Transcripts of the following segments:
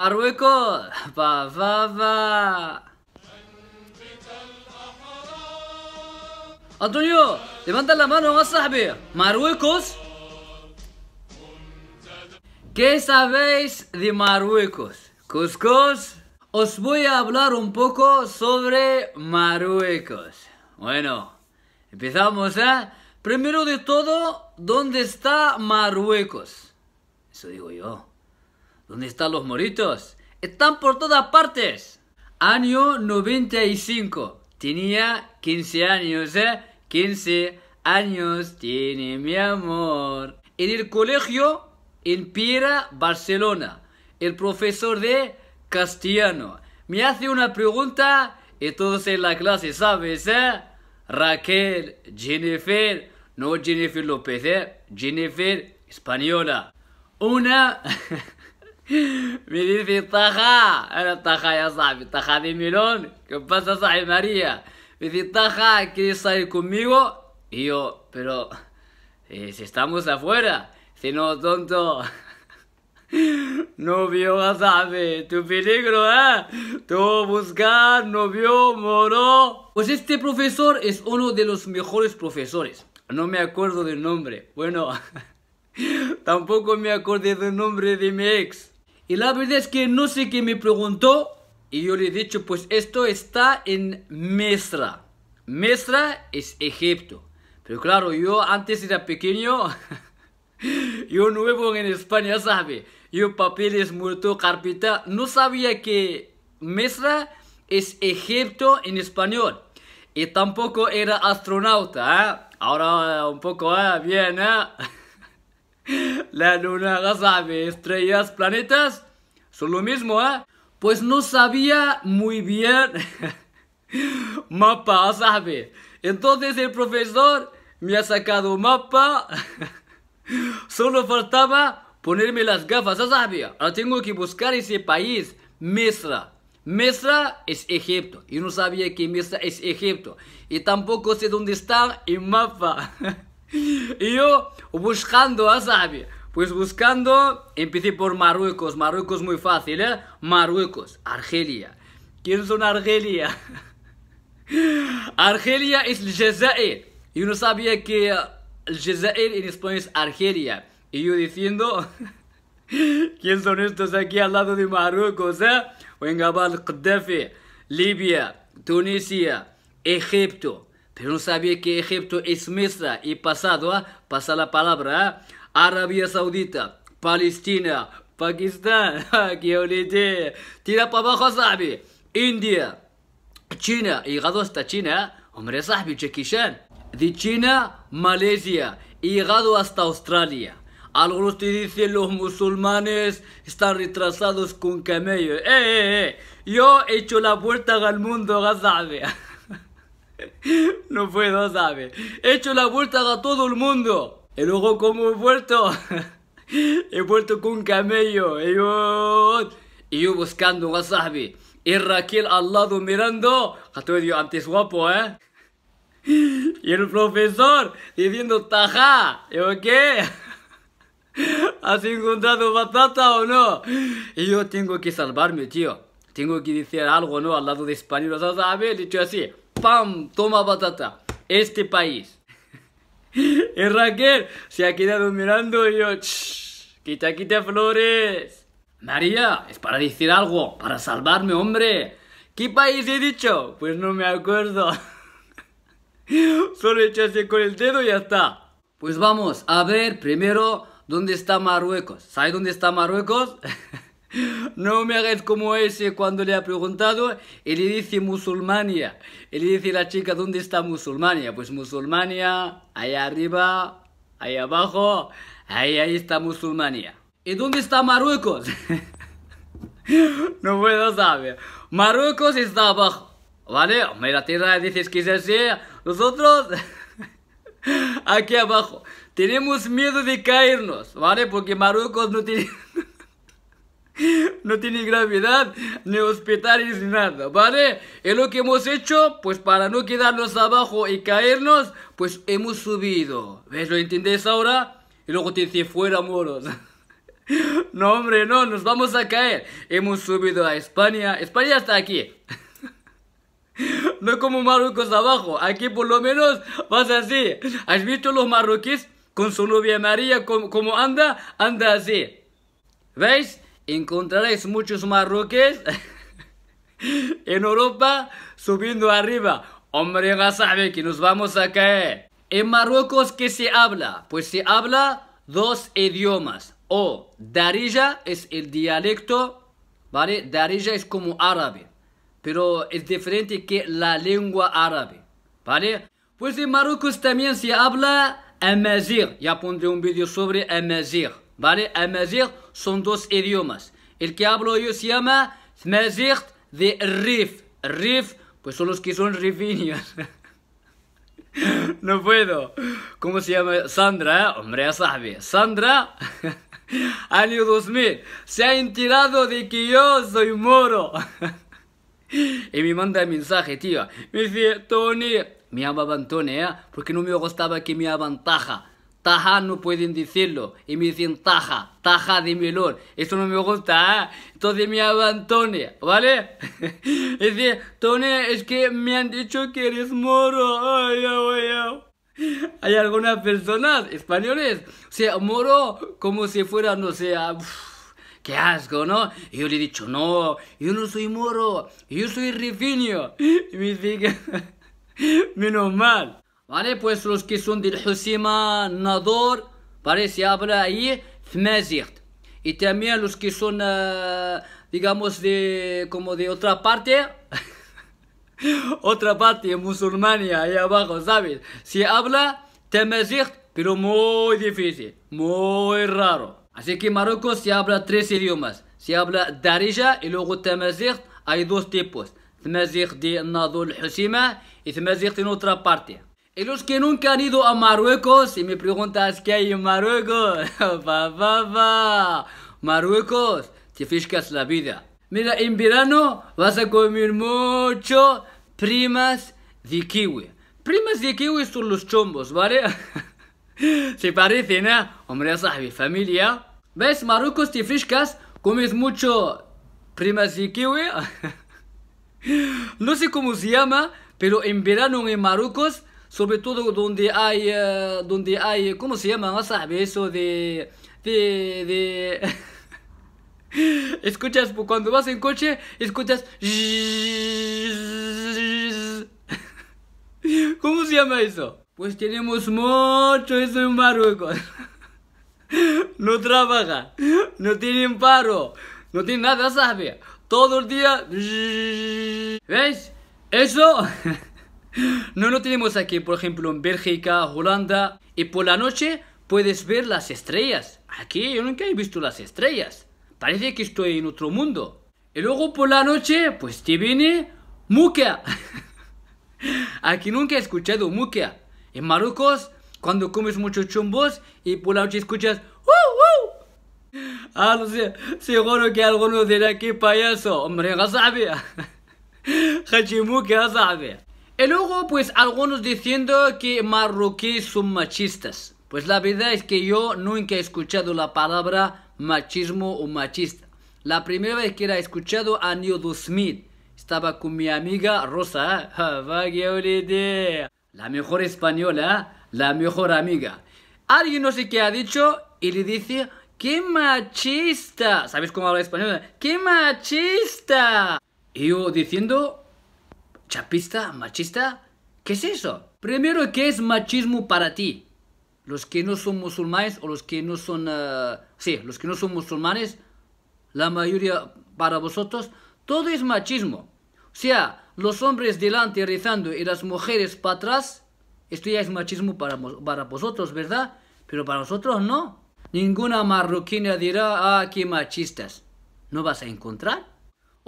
Marruecos, pa pa pa Antonio, levanta la mano a ver Marruecos. ¿Qué sabéis de Marruecos? Cuscos. Os voy a hablar un poco sobre Marruecos. Bueno, empezamos, ¿eh? Primero de todo, ¿dónde está Marruecos? Eso digo yo. ¿Dónde están los moritos? Están por todas partes. Año 95. Tenía 15 años, ¿eh? 15 años tiene mi amor. En el colegio en Piera, Barcelona, el profesor de castellano me hace una pregunta y todos en la clase, ¿sabes? Eh? Raquel, Jennifer, no Jennifer López, eh? Jennifer española. Una... Me dice, Taja, Taja ya ya Taja Taja de Milón, ¿Qué pasa صاحبي María? Me dice, Taja, ¿quieres salir conmigo? Y yo, pero eh, si estamos afuera, si no, tonto. Novio, ya sabe, tu peligro, ¿eh? Tú buscar novio, moro. Pues este profesor es uno de los mejores profesores. No me acuerdo del nombre. Bueno, tampoco me acordé del nombre de mi ex. Y la verdad es que no sé qué me preguntó. Y yo le he dicho, pues esto está en Mesra. Mesra es Egipto. Pero claro, yo antes era pequeño. yo nuevo en España, ¿sabe? Yo papeles muerto, carpita, No sabía que Mesra es Egipto en español. Y tampoco era astronauta, ¿eh? Ahora un poco, ¿eh? Bien, ¿eh? La luna, ¿sabes? estrellas, planetas, son lo mismo, ¿eh? Pues no sabía muy bien mapa, ¿sabe? Entonces el profesor me ha sacado mapa. Solo faltaba ponerme las gafas, ¿sabes? Ahora tengo que buscar ese país, Mesra, Mesra es Egipto. y no sabía que Mesra es Egipto. Y tampoco sé dónde está el mapa. Y yo buscando a Pues buscando, empecé por Marruecos. Marruecos muy fácil, ¿eh? Marruecos, Argelia. ¿Quién son Argelia? Argelia es el Y y sabía que eh, el en español es Argelia. Y yo diciendo, ¿quién son estos aquí al lado de Marruecos, eh? en va Gaddafi, Libia, Tunisia, Egipto. Pero sabía que Egipto es Misra y pasado pasa la palabra Arabia Saudita, Palestina, Pakistán, qué Tira para abajo, sabe. India, China, y llegado hasta China, hombre, sabe, chequishan. De China, Malasia, y llegado hasta Australia. Algunos te dicen los musulmanes están retrasados con camello. ¡Eh, eh, eh! Yo he hecho la vuelta al mundo, sabe. No puedo, ¿sabes? He hecho la vuelta a todo el mundo. Y luego, como he vuelto? he vuelto con un camello. Y yo, y yo buscando a Y Raquel al lado mirando. día antes guapo, ¿eh? Y el profesor diciendo, taja. ¿Y qué? ¿Has encontrado batata o no? Y yo tengo que salvarme, tío. Tengo que decir algo, ¿no? Al lado de español, ¿sabes? Dicho así. ¡Pam! Toma batata. Este país. ¿Es Raquel se ha quedado mirando y yo... ¡chhh! quita, quita flores. María, es para decir algo, para salvarme, hombre. ¿Qué país he dicho? Pues no me acuerdo. Solo echarse con el dedo y ya está. Pues vamos a ver primero dónde está Marruecos. ¿Sabes dónde está Marruecos? No me hagáis como ese cuando le ha preguntado y le dice musulmania. Y le dice la chica, ¿dónde está musulmania? Pues musulmania, ahí arriba, Ahí abajo, ahí, ahí está musulmania. ¿Y dónde está Marruecos? no puedo saber. Marruecos está abajo. ¿Vale? Hombre, la tierra dices que es así. Nosotros, aquí abajo, tenemos miedo de caernos, ¿vale? Porque Marruecos no tiene no tiene gravedad, ni hospitales, ni nada, ¿vale? Es lo que hemos hecho, pues para no quedarnos abajo y caernos, pues hemos subido. ¿Ves? ¿Lo entendés ahora? Y luego te dice, fuera, moros. no, hombre, no, nos vamos a caer. Hemos subido a España. España está aquí. no como Marruecos abajo. Aquí por lo menos vas así. ¿Has visto los marroquíes? con su novia María, como, como anda, anda así. ¿Veis? encontraréis muchos marroquíes en Europa subiendo arriba. Hombre, ya sabe que nos vamos a caer. En Marruecos, ¿qué se habla? Pues se habla dos idiomas. O Darija es el dialecto, ¿vale? Darija es como árabe, pero es diferente que la lengua árabe, ¿vale? Pues en Marruecos también se habla Amazigh. Ya pondré un vídeo sobre Amazigh. ¿Vale? Amazigh son dos idiomas. El que hablo yo se llama Amazigh de Rif. Rif, pues son los que son rifinios. no puedo. ¿Cómo se llama? Sandra, ¿eh? hombre, ya sabe. Sandra, año 2000, se ha enterado de que yo soy moro. y me manda el mensaje, tío. Me dice, Tony, me llamaban Tony, ¿eh? Porque no me gustaba que me Taja. Taja no pueden decirlo. Y me dicen taja, taja de melón. Eso no me gusta, Entonces me llaman Tony, ¿vale? es decir, Tony, es que me han dicho que eres moro. Ay, Hay algunas personas españoles, o sea, moro como si fueran, o sea, ah, qué asco, ¿no? Y yo le he dicho, no, yo no soy moro, yo soy rifinio. Y me dice, menos mal. ¿Vale? Pues los que son del Husima, Nador, ¿vale? Se habla ahí, Fmazicht. Y también los que son, eh, digamos, de, como de otra parte, otra parte musulmania, ahí abajo, ¿sabes? Se habla Temazicht, pero muy difícil, muy raro. Así que en Marruecos se habla tres idiomas. Se habla Darija y luego Temazicht. Hay dos tipos. Temazicht de Nador Husima y Temazicht en otra parte. Y los que nunca han ido a Marruecos, y me preguntas qué hay en Marruecos, va, Marruecos, te fiscas la vida. Mira, en verano vas a comer mucho primas de kiwi. Primas de kiwi son los chombos, ¿vale? Se parecen, ¿eh? Hombre, mi familia. ¿Ves? Marruecos te friscas, comes mucho primas de kiwi. no sé cómo se llama, pero en verano en Marruecos sobre todo donde hay, eh, donde hay, ¿cómo se llama, sabes Eso de, de, escuchas, cuando vas en coche, escuchas... ¿Cómo se llama eso? Pues tenemos mucho eso en Marruecos. No trabaja, no tiene paro, no tiene nada, ¿sabe? Todo el día... ¿Ves? Eso... No lo tenemos aquí, por ejemplo, en Bélgica, Holanda. Y por la noche puedes ver las estrellas. Aquí yo nunca he visto las estrellas. Parece que estoy en otro mundo. Y luego por la noche, pues te viene Mukia. Aquí nunca he escuchado Mukia. En Marruecos, cuando comes muchos chumbos y por la noche escuchas ¡Uh, uh". Ah, no sé, seguro que alguno dirá que payaso. Hombre, ya sabe. Mukia, sabe. Y luego, pues algunos diciendo que marroquíes son machistas. Pues la verdad es que yo nunca he escuchado la palabra machismo o machista. La primera vez que la he escuchado, año 2000. Estaba con mi amiga Rosa, ¿eh? la mejor española, ¿eh? la mejor amiga. Alguien no sé qué ha dicho y le dice, ¡qué machista! ¿Sabes cómo habla español? ¡Qué machista! Y yo diciendo, ¿Chapista? ¿Machista? ¿Qué es eso? Primero, ¿qué es machismo para ti? Los que no son musulmanes o los que no son... Eh, sí, los que no son musulmanes, la mayoría para vosotros, todo es machismo. O sea, los hombres delante rezando y las mujeres para atrás, esto ya es machismo para, para vosotros, ¿verdad? Pero para nosotros no. Ninguna marroquina dirá, ah, qué machistas. No vas a encontrar.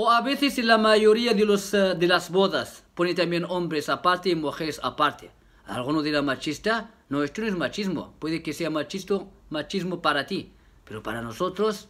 O a veces en la mayoría de, eh, de las bodas pone también hombres aparte y mujeres aparte. Algunos dirá machista. No, esto no es machismo. Puede que sea machisto, machismo para ti. Pero para nosotros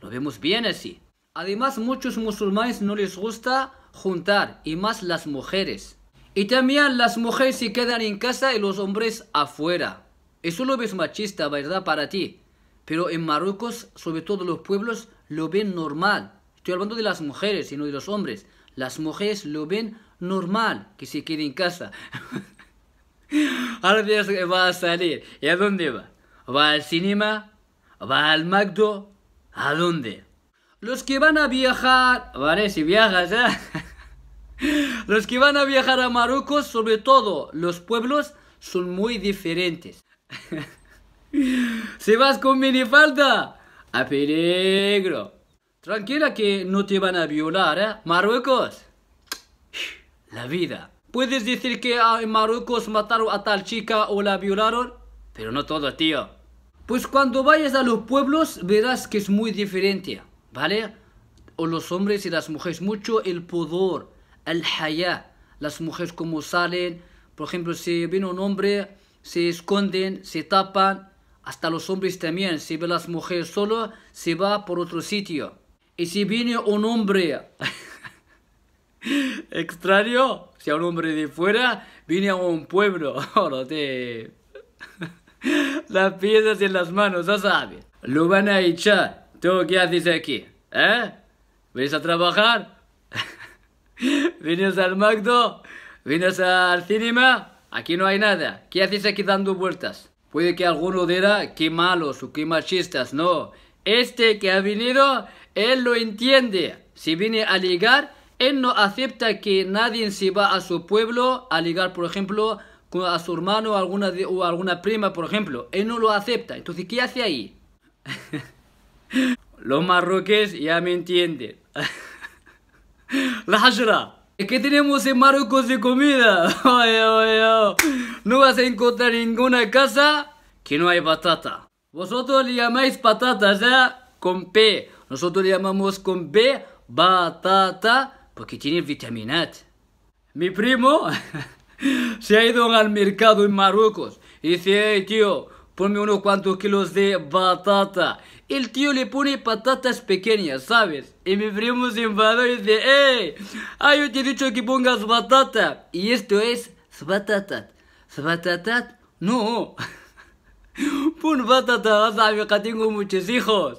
lo vemos bien así. Además, muchos musulmanes no les gusta juntar, y más las mujeres. Y también las mujeres se quedan en casa y los hombres afuera. Eso lo ves machista, ¿verdad? Para ti. Pero en Marruecos, sobre todo los pueblos, lo ven normal. Estoy hablando de las mujeres y no de los hombres. Las mujeres lo ven normal que se quede en casa. Ahora va a salir. ¿Y a dónde va? ¿Va al cinema? ¿Va al Magdo? ¿A dónde? Los que van a viajar... Vale, si viajas, ¿eh? Los que van a viajar a Marruecos, sobre todo los pueblos, son muy diferentes. si vas con minifalda, a peligro. Tranquila que no te van a violar, ¿eh? Marruecos. La vida. Puedes decir que en Marruecos mataron a tal chica o la violaron, pero no todo, tío. Pues cuando vayas a los pueblos verás que es muy diferente, ¿vale? O los hombres y las mujeres, mucho el pudor, el haya. Las mujeres como salen, por ejemplo, si viene un hombre, se esconden, se tapan, hasta los hombres también. Si ve las mujeres solo, se va por otro sitio. Y si viene un hombre extraño, si un hombre de fuera viene a un pueblo, de las piedras en las manos, ya sabes. Lo van a echar. ¿Tú qué haces aquí? ¿Eh? ¿Vienes a trabajar? ¿Vienes al Magdo? ¿Vienes al cinema? Aquí no hay nada. ¿Qué haces aquí dando vueltas? Puede que alguno dirá, qué malos o qué machistas, no. Este que ha venido, él lo entiende. Si viene a ligar, él no acepta que nadie se va a su pueblo a ligar, por ejemplo, a su hermano o alguna, o alguna prima, por ejemplo. Él no lo acepta. Entonces, ¿qué hace ahí? Los marroquíes ya me entienden. La hajra. ¿Qué tenemos en Marruecos de comida? No vas a encontrar ninguna casa que no hay batata. Vosotros le llamáis patatas ¿ya? ¿eh? con P. Nosotros le llamamos con B batata porque tiene vitamina. Mi primo se ha ido al mercado en Marruecos y dice, hey, tío, ponme unos cuantos kilos de batata. El tío le pone patatas pequeñas, ¿sabes? Y mi primo se enfadó y dice, hey, ah, yo te he dicho que pongas batata. Y esto es Batata, Zbatatat, no. Pun que tengo muchos hijos.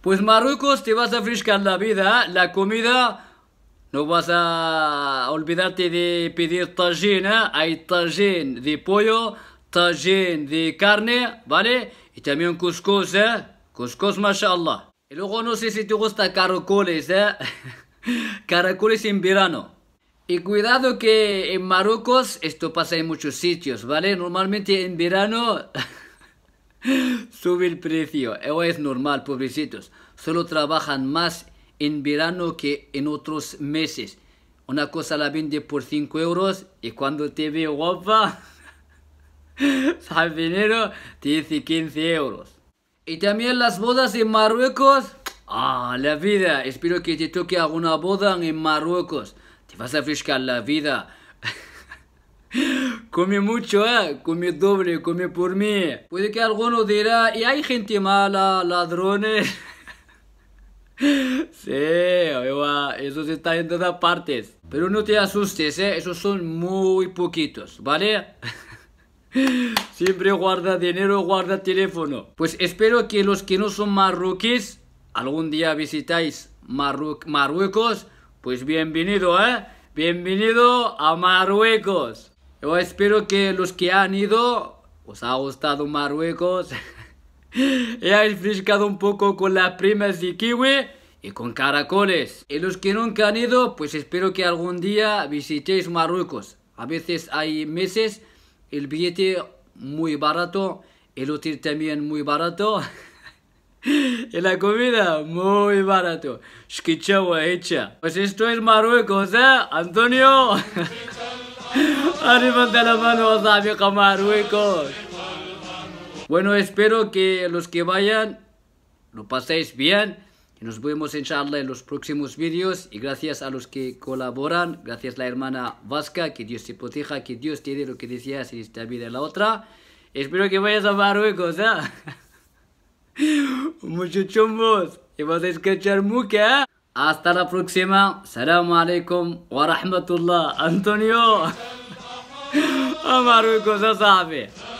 Pues Marruecos te vas a friscar la vida, ¿eh? la comida. No vas a olvidarte de pedir tajín, ¿eh? hay tajín de pollo, tajín de carne, ¿vale? Y también couscous ¿eh? couscous, mashallah. Y luego no sé si te gusta caracoles, ¿eh? caracoles en verano. Y cuidado que en Marruecos esto pasa en muchos sitios, ¿vale? Normalmente en verano Sube el precio. eso eh, es normal, pobrecitos. Solo trabajan más en verano que en otros meses. Una cosa la vende por 5 euros y cuando te ve guapa, al dinero 10 y 15 euros. Y también las bodas en Marruecos. Ah, la vida. Espero que te toque alguna boda en Marruecos. Te vas a frescar la vida. Come mucho, ¿eh? Come doble, come por mí. Puede que alguno dirá, y hay gente mala, ladrones. sí, eso se está en todas partes. Pero no te asustes, ¿eh? Esos son muy poquitos, ¿vale? Siempre guarda dinero, guarda teléfono. Pues espero que los que no son marroquíes, algún día visitáis Marruecos, pues bienvenido, ¿eh? Bienvenido a Marruecos. Yo espero que los que han ido os ha gustado Marruecos. He friscado un poco con las primas de kiwi y con caracoles. Y los que nunca han ido, pues espero que algún día visitéis Marruecos. A veces hay meses, el billete muy barato, el hotel también muy barato. y la comida muy barato. Shkichawa hecha. Pues esto es Marruecos, ¿eh, Antonio? Arriba la mano, a Marruecos. Bueno, espero que los que vayan lo paséis bien. Y nos vemos charla en los próximos vídeos. Y gracias a los que colaboran. Gracias a la hermana Vasca. Que Dios te proteja. Que Dios te dé lo que decías en esta vida y la otra. Espero que vayas a Marruecos. ¿eh? Muchos chumbos. Y vas a escuchar mucho, ¿eh? Hasta la próxima. Salam alaikum wa rahmatullah. Antonio. Maruco, já sabe.